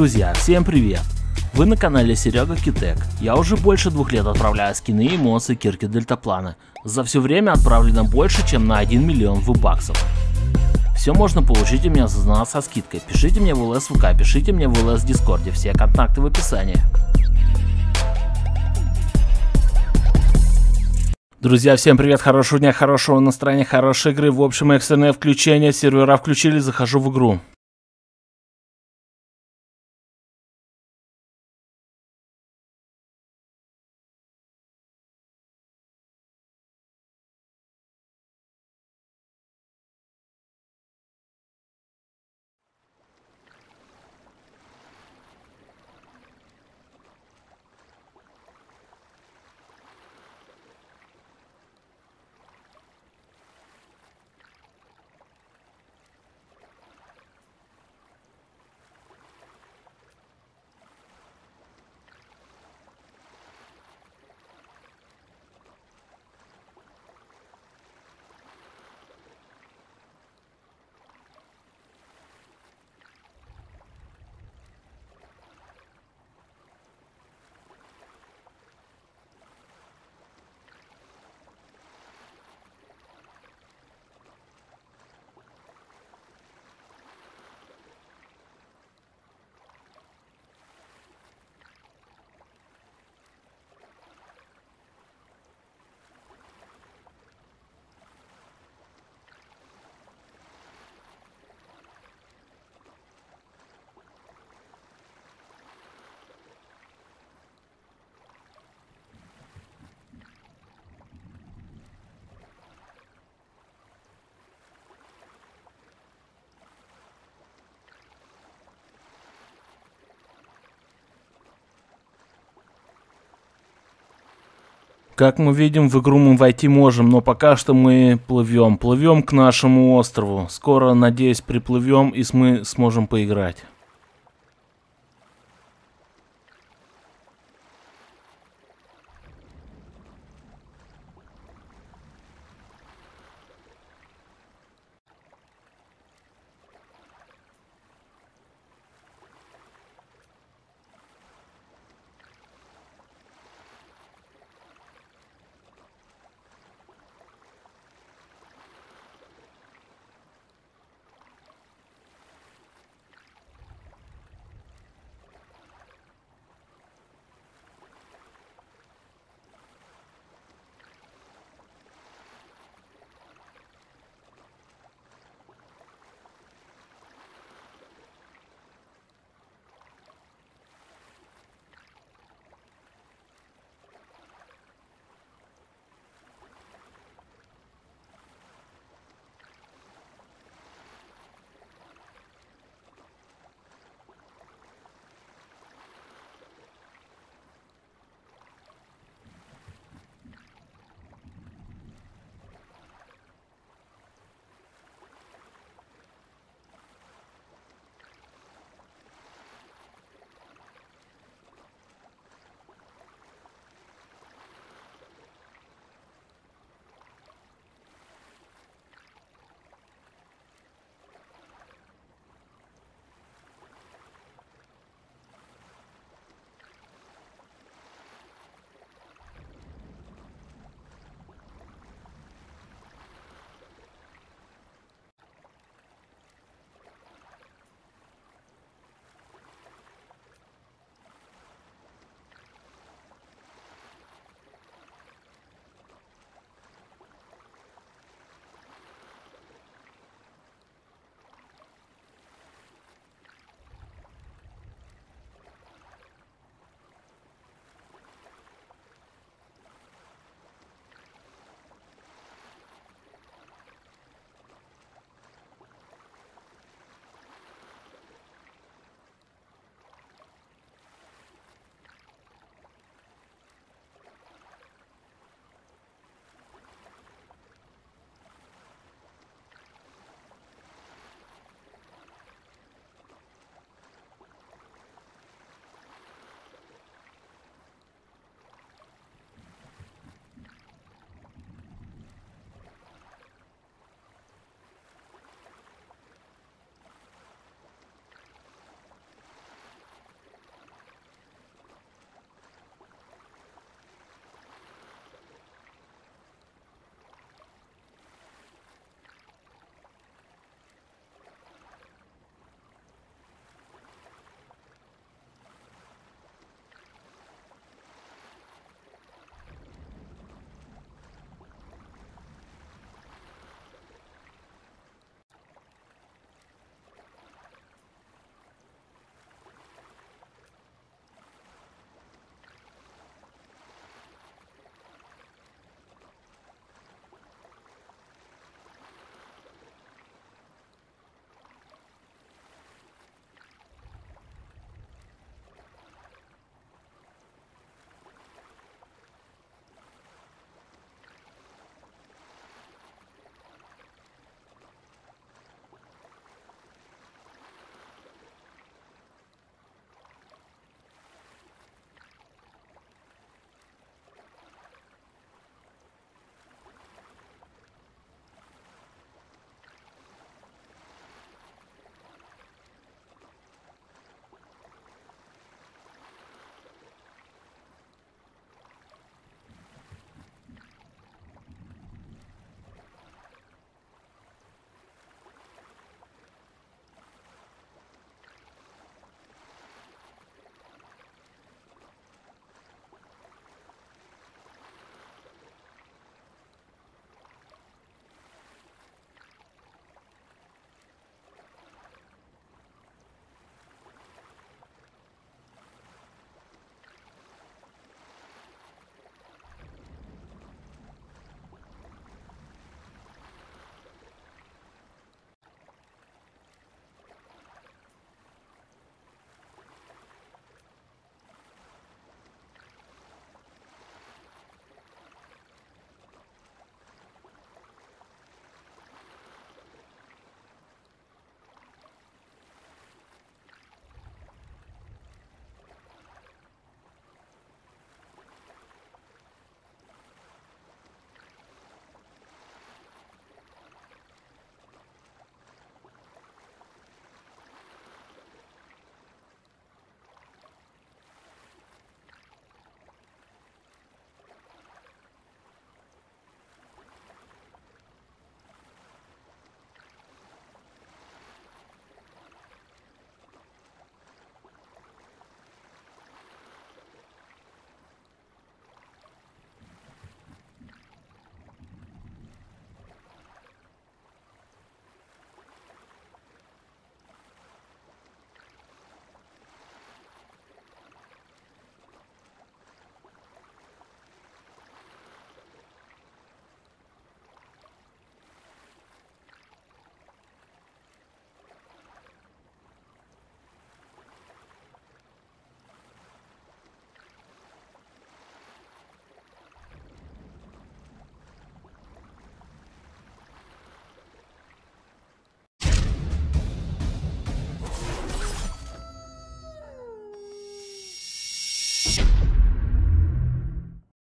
Друзья, всем привет! Вы на канале Серега Китек. Я уже больше двух лет отправляю скины и эмоции кирки дельтаплана. За все время отправлено больше, чем на 1 миллион вебаксов. Все можно получить у меня за знат со скидкой. Пишите мне в ЛС ВК, пишите мне в ЛС Дискорде, все контакты в описании. Друзья, всем привет, хорошего дня, хорошего настроения, хорошей игры. В общем, экстренное включение сервера включили, захожу в игру. Как мы видим, в игру мы войти можем, но пока что мы плывем. Плывем к нашему острову. Скоро, надеюсь, приплывем и мы сможем поиграть.